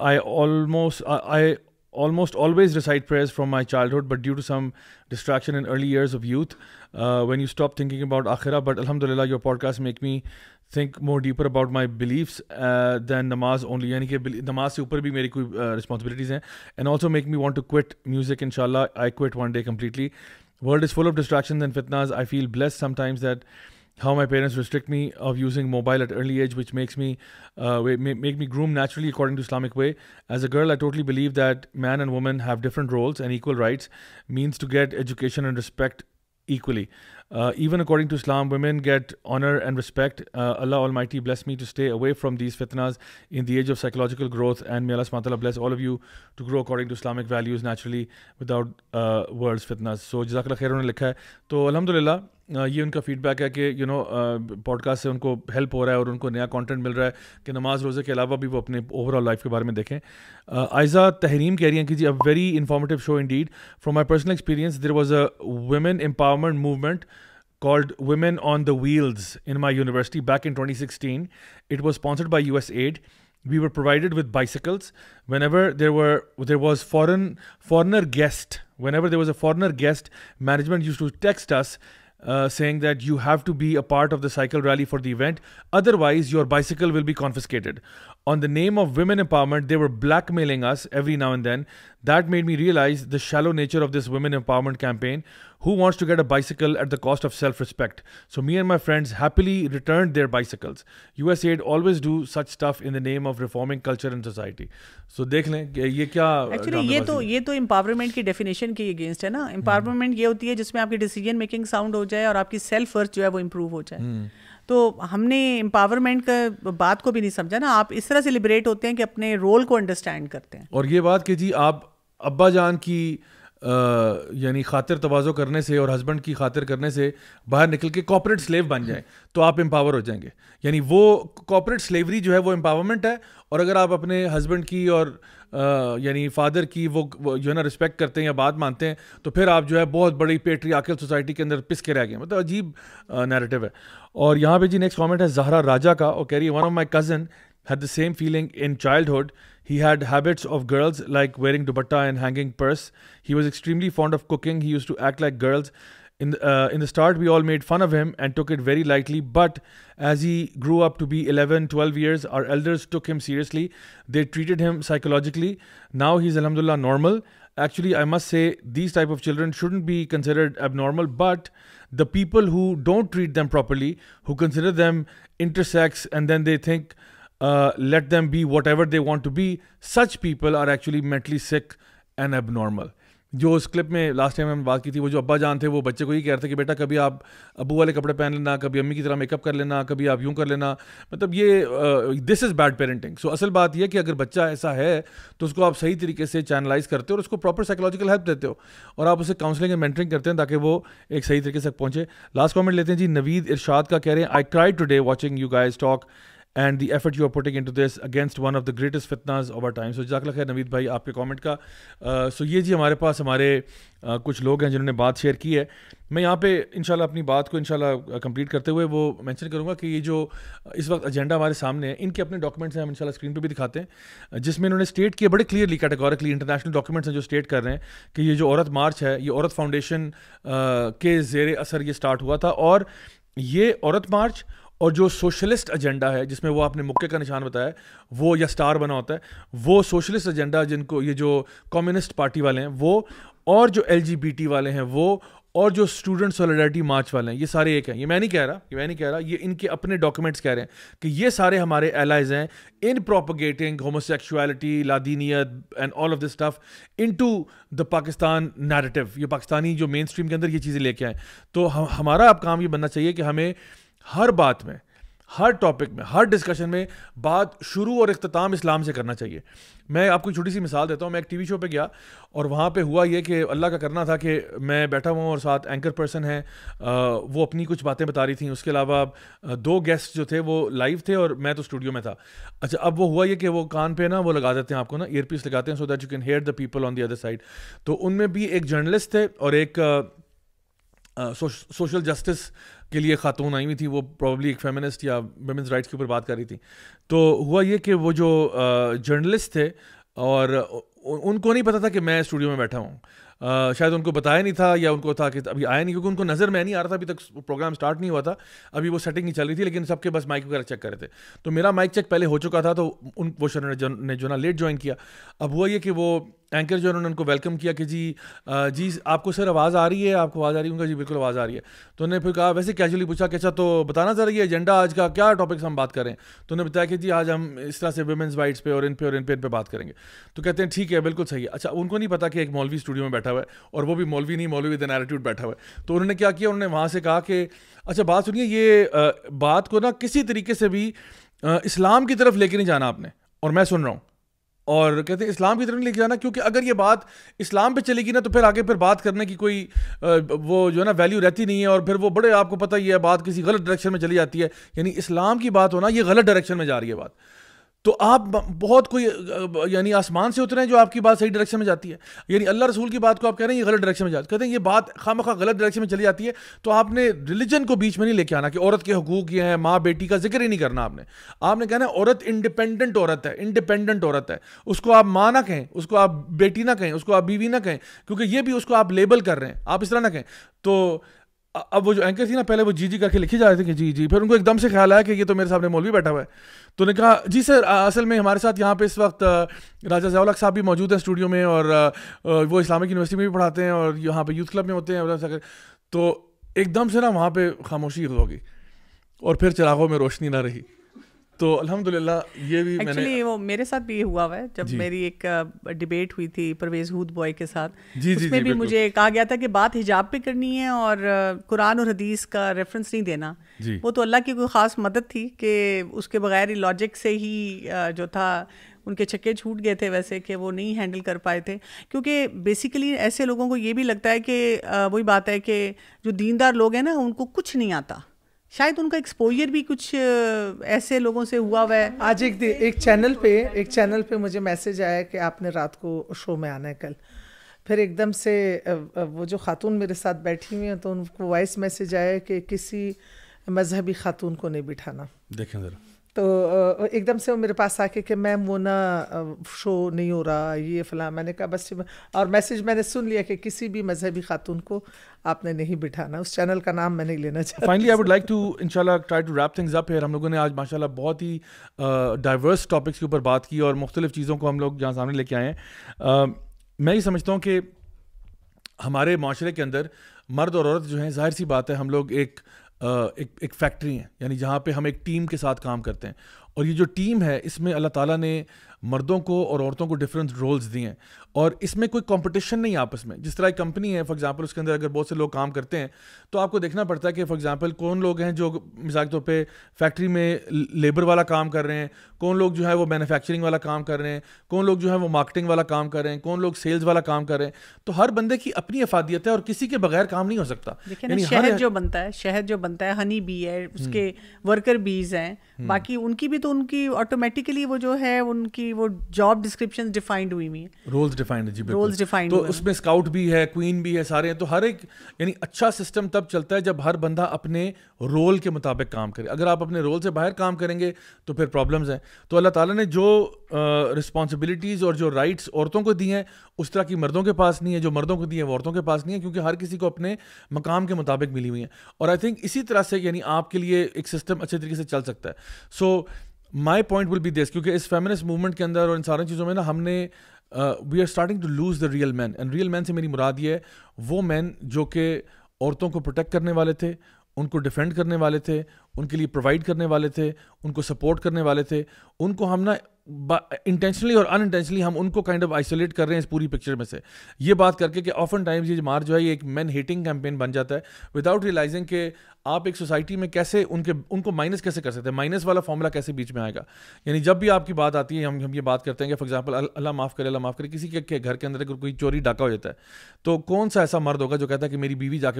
I almost I, I almost always recite prayers from my childhood, but due to some distraction in early years of youth, uh, when you stop thinking about akhirah, but alhamdulillah, your podcast make me think more deeper about my beliefs uh, than namaz only. Yani ke namaz se upar bhi meri koi uh, responsibilities hain, and also make me want to quit music. Inshallah, I quit one day completely. World is full of distractions and fitnas. I feel blessed sometimes that how my parents restrict me of using mobile at early age, which makes me uh, make me groom naturally according to Islamic way. As a girl, I totally believe that man and woman have different roles and equal rights, means to get education and respect equally. Uh, even according to Islam, women get honor and respect. Uh, Allah Almighty bless me to stay away from these fitnas in the age of psychological growth, and may Allah SWT bless all of you to grow according to Islamic values naturally without uh, world's fitnas. So, Jazakallah khairun. likha hai. So, Alhamdulillah. ये उनका feedback है कि you know podcast से उनको help हो रहा है और उनको नया कंटेंट मिल रहा है कि नमाज रोज़े के अलावा भी वो अपने ओवरऑल लाइफ के बारे में देखें आयजा तहरीम कह रही हैं कि जी a very informative show indeed from my personal experience there was a women empowerment movement called women on the wheels in my university back in twenty sixteen it was sponsored by U S AID we were provided with bicycles whenever there were there was foreign foreigner guest whenever there was a foreigner guest management use to text us Uh, saying that you have to be a part of the cycle rally for the event, otherwise, your bicycle will be confiscated. On the name of women empowerment, they were blackmailing us every now and then. That made me realize the shallow nature of this women empowerment campaign, Who wants to get a bicycle at the cost of self respect? So, me and my friends happily returned their bicycles. USAID always do such stuff in the name of reforming culture and society. So, देख लें ये क्या actually तो- ये तो ये तो empowerment की डेफिनेशन के अगेंस्ट है ना एम्पावरमेंट ये होती है जिसमें आपकी डिसीजन मेकिंग साउंड हो जाए और आपकी सेल्फ वर्थ जो है वो इम्प्रूव हो जाए हम्म। तो हमने एम्पावरमेंट का बात को भी नहीं समझा ना आप इस तरह से लिबरेट होते हैं कि अपने रोल को अंडरस्टैंड करते हैं और ये बात कि जी आप अब्बा जान की यानी खातिर तोज़ो करने से और हस्बैंड की खातिर करने से बाहर निकल के कॉपरेट स्लेव बन जाएं तो आप एम्पावर हो जाएंगे यानी वो कॉपरेट स्लेवरी जो है वो एम्पावरमेंट है और अगर आप अपने हस्बैंड की और यानी फादर की वो, वो जो है ना रिस्पेक्ट करते हैं या बात मानते हैं तो फिर आप जो है बहुत बड़ी पेट्री पेट्रियाकल सोसाइटी के अंदर पिस के रह गए मतलब अजीब नैरेटिव है और यहाँ पे जी नेक्स्ट कॉमेंट है जहरा राजा का और कह रही है one of my cousin had the same feeling in childhood. He had habits of girls like wearing dupatta and hanging purse. He was extremely fond of cooking. He used to act like girls. In the, uh, in the start, we all made fun of him and took it very lightly. But as he grew up to be 11, 12 years, our elders took him seriously. They treated him psychologically. Now he's alhamdulillah normal. Actually, I must say these type of children shouldn't be considered abnormal. But the people who don't treat them properly, who consider them intersex, and then they think them be whatever they want to be such people are actually actually sick and abnormal जो उस clip में last time हम बात की थी वो जो अब्बा जान थे वो बच्चे को ये कह रहे थे कि बेटा कभी आप अबू वाले कपड़े पहन लेना कभी अम्मी की तरह मेकअप कर लेना कभी आप यूं कर लेना मतलब ये this is bad parenting so असल बात यह कि अगर बच्चा ऐसा है तो उसको आप सही तरीके से चैनलाइज करते हो और उसको प्रॉपर साइकोलॉजिकल हेल्प देते हो और आप उसे काउंसलिंग एंड मेंटरिंग करते हैं ताकि वो एक सही तरीके से पहुँचे लास्ट कॉमेंट लेते हैं जी नवीद इर्शाद का कह रहे हैं I try today watching you guys talk and the effort you are putting in to this against one of the greatest फितनाज ओवर टाइम सो जजाकला खैर नवीद भाई आपके कॉमेंट का सो uh, ये जी हमारे पास हमारे uh, कुछ लोग हैं जिन्होंने बात शेयर की है मैं यहाँ पे इनशाला अपनी बात को इनशाला कंप्लीट करते हुए वो मैंशन करूँगा कि ये जो इस वक्त एजेंडा हमारे सामने है इनके अपने डॉक्यूमेंट्स हैं हम इनशाला स्क्रीन पर भी दिखाते हैं जिसमें इन्होंने स्टेट किए बड़े क्लियरली कैटेगोरिकली इंटरनेशनल डॉक्यूमेंट्स हैं जो स्टेट कर रहे हैं कि ये जो औरत मार्च है ये औरत फाउंडेशन के ज़ेर असर ये स्टार्ट हुआ था और ये औरत मार्च और जो सोशलिस्ट एजेंडा है जिसमें वो आपने मुक्के का निशान बताया वो या स्टार बना होता है वो सोशलिस्ट एजेंडा जिनको ये जो कम्युनिस्ट पार्टी वाले हैं वो और जो एल वाले हैं वो और जो स्टूडेंट सॉलिडारिटी मार्च वाले हैं ये सारे एक हैं ये मैं नहीं कह रहा ये मैं नहीं कह रहा ये इनके अपने डॉक्यूमेंट्स कह रहे हैं कि ये सारे हमारे एलाइज हैं इन प्रोपोगेटिंग होमोसेक्सुअलिटी लादीनियत and all of this stuff into the Pakistan narrative ये पाकिस्तानी जो मेन स्ट्रीम के अंदर ये चीज़ें लेके आए तो हम हमारा अब काम ये बनना चाहिए कि हमें हर बात में हर टॉपिक में हर डिस्कशन में बात शुरू और अख्ताम इस्लाम से करना चाहिए मैं आपको छोटी सी मिसाल देता हूँ मैं एक टीवी शो पे गया और वहाँ पे हुआ ये कि अल्लाह का करना था कि मैं बैठा हुआ और साथ एंकर पर्सन हैं वो अपनी कुछ बातें बता रही थी उसके अलावा दो गेस्ट जो थे वो लाइव थे और मैं तो स्टूडियो में था अच्छा अब वो हुआ ये कि वो कान पे ना वो लगा देते हैं आपको ना ईयर लगाते हैं so that you can hear the people on the other side तो उनमें भी एक जर्नलिस्ट थे और एक सोशल जस्टिस के लिए खातून आई हुई थी वो प्रॉब्ली एक फेमिनिस्ट या वेमेंस राइट्स के ऊपर बात कर रही थी तो हुआ ये कि वो जो जर्नलिस्ट थे और उनको नहीं पता था कि मैं स्टूडियो में बैठा हूँ Uh, शायद उनको बताया नहीं था या उनको था कि अभी आया नहीं क्योंकि उनको नज़र में नहीं आ रहा था अभी तक प्रोग्राम स्टार्ट नहीं हुआ था अभी वो सेटिंग ही चल रही थी लेकिन सबके बस माइक वगैरह चेक कर रहे थे तो मेरा माइक चेक पहले हो चुका था तो उन वो शरण ने जो ना लेट ज्वाइन किया अब हुआ ये कि वो एंकर जो उन्होंने उनको वेलकम किया कि जी जी आपको सर आवाज़ आ रही है आपको आवाज़ आ रही है उनका जी बिल्कुल आवाज़ आ रही है तो उन्होंने फिर कहा वैसे कैजुअली पूछा कि अच्छा तो बताना ज़रा ये एजेंडा आज का क्या टॉपिक्स हम बात करें तो उन्होंने बताया कि जी आज हम इस तरह से वुमेंस राइट्स पे और इन पे और इन पे इन पे बात करेंगे तो कहते हैं ठीक है बिल्कुल सही है अच्छा उनको नहीं पता कि एक मौलवी स्टूडियो में बैठा हुआ है और वो भी मौलवी नहीं मौलवी विद एटीट्यूड बैठा हुआ है तो उन्होंने क्या किया उन्होंने वहाँ से कहा कि अच्छा बात सुनिए ये बात को ना किसी तरीके से भी इस्लाम की तरफ लेके नहीं जाना आपने और मैं सुन रहा हूँ और कहते हैं इस्लाम की तरफ नहीं लेके जाना क्योंकि अगर ये बात इस्लाम पे चलेगी ना तो फिर आगे फिर बात करने की कोई वो जो है ना वैल्यू रहती नहीं है और फिर वो बड़े आपको पता ही है बात किसी गलत डायरेक्शन में चली जाती है यानी इस्लाम की बात होना ये गलत डायरेक्शन में जा रही है बात तो आप बहुत कोई यानी आसमान से उतरे हैं जो आपकी बात सही डायरेक्शन में जाती है यानी अल्लाह रसूल की बात को आप कह रहे हैं ये गलत डायरेक्शन में जाती कहते हैं ये बात खाम खा गलत डायरेक्शन में चली जाती है तो आपने रिलीजन को बीच में नहीं लेके आना कि औरत के हकूक ये हैं माँ बेटी का जिक्र ही नहीं करना आपने आपने कहना है औरत इंडिपेंडेंट औरत है इंडिपेंडेंट औरत है उसको आप माँ ना कहें उसको आप बेटी ना कहें उसको आप बीवी ना कहें क्योंकि ये भी उसको आप लेबल कर रहे हैं आप इस तरह ना कहें तो अब वो जो एंकर थी ना पहले वो जी जी करके लिखी जा रहे थे कि जी जी फिर उनको एकदम से ख्याल आया कि ये तो मेरे सामने मौलवी बैठा हुआ है तो उन्होंने कहा जी सर असल में हमारे साथ यहाँ पे इस वक्त राजा जयालक साहब भी मौजूद हैं स्टूडियो में और वो इस्लामिक यूनिवर्सिटी में भी पढ़ाते हैं और यहाँ पे यूथ क्लब में होते हैं तो एकदम से ना वहाँ पर खामोशी हो गई और फिर चिरागों में रोशनी ना रही तो अल्हम्दुलिल्लाह ये भी एक्चुअली वो मेरे साथ भी हुआ हुआ है जब मेरी एक डिबेट हुई थी परवेज हूद बॉय के साथ जी, उसमें जी, भी मुझे कहा गया था कि बात हिजाब पे करनी है और कुरान और हदीस का रेफरेंस नहीं देना वो तो अल्लाह की कोई ख़ास मदद थी कि उसके बगैर लॉजिक से ही जो था उनके छक्के छूट गए थे वैसे कि वो नहीं हैंडल कर पाए थे क्योंकि बेसिकली ऐसे लोगों को ये भी लगता है कि वही बात है कि जो दीनदार लोग हैं ना उनको कुछ नहीं आता शायद उनका एक्सपोजर भी कुछ ऐसे लोगों से हुआ हुआ है आज एक एक चैनल पे एक चैनल पे मुझे मैसेज आया कि आपने रात को शो में आना है कल फिर एकदम से वो जो खातून मेरे साथ बैठी हुई हैं तो उनको वॉइस मैसेज आया कि किसी मजहबी खातून को नहीं बिठाना देखें ज़रा तो एकदम से वो मेरे पास आके कि मैम वो ना शो नहीं हो रहा ये फला मैंने कहा बस और मैसेज मैंने सुन लिया कि किसी भी मजहबी खातून को आपने नहीं बिठाना उस चैनल का नाम मैं नहीं लेना चाहता finally I would like to इनशाला try to wrap things up हम लोगों ने आज माशाल्लाह बहुत ही डाइवर्स uh, टॉपिक्स के ऊपर बात की और मुख्तलिफ़ चीज़ों को हम लोग यहाँ सामने लेके आए हैं uh, मैं ये समझता हूँ कि हमारे माशरे के अंदर मर्द और औरत जो है जाहिर सी बात है हम लोग एक एक एक फैक्ट्री है यानी जहाँ पे हम एक टीम के साथ काम करते हैं और ये जो टीम है इसमें अल्लाह ताला ने मर्दों को और औरतों को डिफरेंट रोल्स दिए हैं और इसमें कोई कंपटीशन नहीं आपस में जिस तरह एक कंपनी है फॉर एग्जांपल उसके अंदर अगर बहुत से लोग काम करते हैं तो आपको देखना पड़ता है कि फॉर एग्जांपल कौन लोग हैं जो मिसाल के तौर पर फैक्ट्री में लेबर वाला काम कर रहे हैं कौन लोग जो है वो मैनुफैक्चरिंग वाला काम कर रहे हैं कौन लोग जो है वो मार्केटिंग वाला काम कर रहे हैं कौन लोग सेल्स वाला काम कर रहे हैं तो हर बंदे की अपनी अफादियत है और किसी के बगैर काम नहीं हो सकता शहर जो बनता है शहर जो बनता है हनी बी है उसके वर्कर हम्म। बीज हैं हम्म। बाकी उनकी भी तो उनकी ऑटोमेटिकली वो जो है उनकी वो जॉब डिस्क्रिप्शन डिफाइंड हुई हुई है रोल्स डिफाइंड जी रोल्स डिफाइंड तो उसमें स्काउट भी है क्वीन भी है सारे हैं तो हर एक यानी अच्छा सिस्टम तब चलता है जब हर बंदा अपने रोल के मुताबिक काम करे अगर आप अपने रोल से बाहर काम करेंगे तो फिर प्रॉब्लम्स हैं तो अल्लाह ताला ने जो रिस्पॉन्सिबिलिटीज़ और जो राइट्स औरतों को दी हैं उस तरह की मर्दों के पास नहीं है जो मर्दों को दी है वो औरतों के पास नहीं है क्योंकि हर किसी को अपने मकाम के मुताबिक मिली हुई हैं और आई थिंक इसी तरह से यानी आपके लिए एक सिस्टम अच्छे तरीके से चल सकता है so so, my point will be this क्योंकि इस फेमिनिस्ट मूवमेंट के अंदर और इन सारी चीज़ों में ना हमने we are starting to lose the real man and real man से मेरी मुराद ये है वो मैन जो कि औरतों को प्रोटेक्ट करने वाले थे उनको डिफेंड करने वाले थे उनके लिए प्रोवाइड करने वाले थे उनको सपोर्ट करने वाले थे उनको हम ना इंटेंशनली और अनइंटेंशनली हम उनको काइंड ऑफ आइसोलेट कर रहे हैं इस पूरी पिक्चर में से ये बात करके कि ऑफन टाइम्स ये मार जो है ये एक मैन हेटिंग कैंपेन बन जाता है विदाउट रियलाइजिंग के आप एक सोसाइटी में कैसे उनके उनको माइनस कैसे कर सकते हैं माइनस वाला फॉर्मूला कैसे बीच में आएगा यानी जब भी आपकी बात आती है हम हम ये बात करते हैं कि फॉर एग्जांपल अल्लाह माफ़ करे अल्लाह माफ़ करे किसी के, के घर के अंदर अगर कोई चोरी डाका हो जाता है तो कौन सा ऐसा मर्द होगा जो कहता है कि मेरी बीवी जाके